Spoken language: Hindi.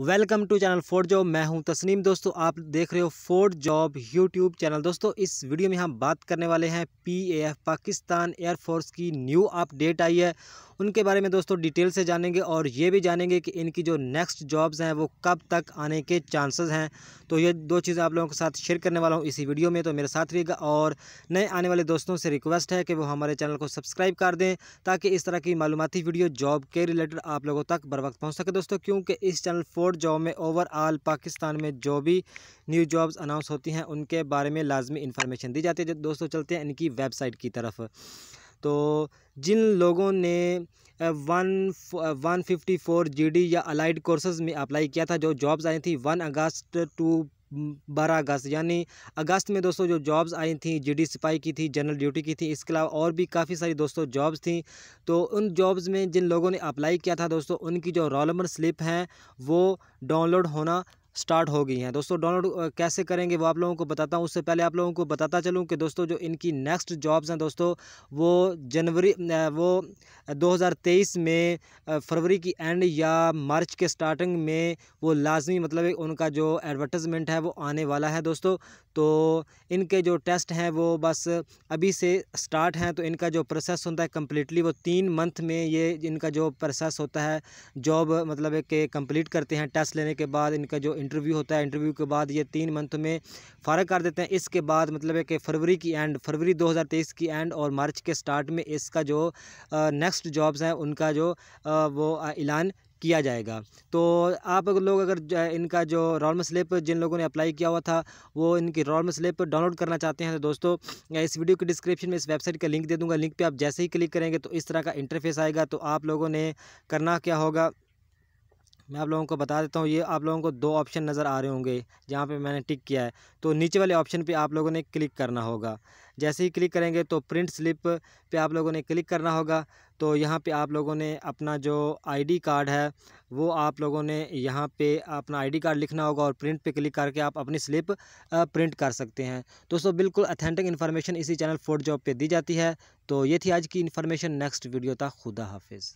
welcome to channel Ford job मैं हूं तस्नीम दोस्तों आप देख रहे हो फोर्ड जॉब यूट्यूब चैनल दोस्तों इस वीडियो में हम बात करने वाले हैं पीएएफ पाकिस्तान एयरफोर्स की न्यू अपडेट आई है उनके बारे में दोस्तों डिटेल से जानेंगे और ये भी जानेंगे कि इनकी जो नेक्स्ट जॉब्स हैं वो कब तक आने के चांसेस हैं तो ये दो चीज़ें आप लोगों के साथ शेयर करने वाला हूँ इसी वीडियो में तो मेरे साथ रहिएगा और नए आने वाले दोस्तों से रिक्वेस्ट है कि वो हमारे चैनल को सब्सक्राइब कर दें ताकि इस तरह की मालूमती वीडियो जॉब के रिलेटेड आप लोगों तक बर वक्त पहुँच सके दोस्तों क्योंकि इस चैनल एक्सपोर्ट जॉब में ओवरऑल पाकिस्तान में जो भी न्यू जॉब्स अनाउंस होती हैं उनके बारे में लाजमी इन्फॉर्मेशन दी जाती है दोस्तों चलते हैं इनकी वेबसाइट की तरफ तो जिन लोगों ने one one fifty four G या अलाइड कोर्सेज में अप्लाई किया था जो जॉब्स आई थी वन अगस्त टू बारह अगस्त यानी अगस्त में दोस्तों जो जॉब्स आई थी जीडी सिपाही की थी जनरल ड्यूटी की थी इसके अलावा और भी काफ़ी सारी दोस्तों जॉब्स थी तो उन जॉब्स में जिन लोगों ने अप्लाई किया था दोस्तों उनकी जो रोल नंबर स्लिप हैं वो डाउनलोड होना स्टार्ट हो गई हैं दोस्तों डाउनलोड कैसे करेंगे वो आप लोगों को बताता हूँ उससे पहले आप लोगों को बताता चलूँ कि दोस्तों जो इनकी नेक्स्ट जॉब्स हैं दोस्तों वो जनवरी वो 2023 में फरवरी की एंड या मार्च के स्टार्टिंग में वो लाजमी मतलब उनका जो एडवर्टाइजमेंट है वो आने वाला है दोस्तों तो इनके जो टेस्ट हैं वो बस अभी से स्टार्ट हैं तो इनका जो प्रोसेस होता है कम्प्लीटली वो तीन मंथ में ये इनका जो प्रोसेस होता है जॉब मतलब के कंप्लीट करते हैं टेस्ट लेने के बाद इनका जो इंटरव्यू होता है इंटरव्यू के बाद ये तीन मंथ में फ़ारक कर देते हैं इसके बाद मतलब है कि फरवरी की एंड फरवरी 2023 की एंड और मार्च के स्टार्ट में इसका जो नेक्स्ट जॉब्स हैं उनका जो आ, वो ऐलान किया जाएगा तो आप लोग अगर इनका जो रॉल स्लिप जिन लोगों ने अप्लाई किया हुआ था वो इनकी रॉल स्लिप डाउनलोड करना चाहते हैं तो दोस्तों इस वीडियो के डिस्क्रिप्शन में इस वेबसाइट का लिंक दे दूंगा लिंक पे आप जैसे ही क्लिक करेंगे तो इस तरह का इंटरफेस आएगा तो आप लोगों ने करना क्या होगा मैं आप लोगों को बता देता हूँ ये आप लोगों को दो ऑप्शन नज़र आ रहे होंगे जहाँ पे मैंने टिक किया है तो नीचे वाले ऑप्शन पे आप लोगों ने क्लिक करना होगा जैसे ही क्लिक करेंगे तो प्रिंट स्लिप पे आप लोगों ने क्लिक करना होगा तो यहाँ पे आप लोगों ने अपना जो आईडी कार्ड है वो आप लोगों ने यहाँ पे अपना आईडी कार्ड लिखना होगा और प्रिंट पे क्लिक करके आप अपनी स्लिप प्रिंट कर सकते हैं दोस्तों बिल्कुल अथेंटिक इन्फॉर्मेशन इसी चैनल फोर्ड जॉब पर दी जाती है तो ये थी आज की इन्फॉर्मेशन नेक्स्ट वीडियो तक खुदा हाफिज़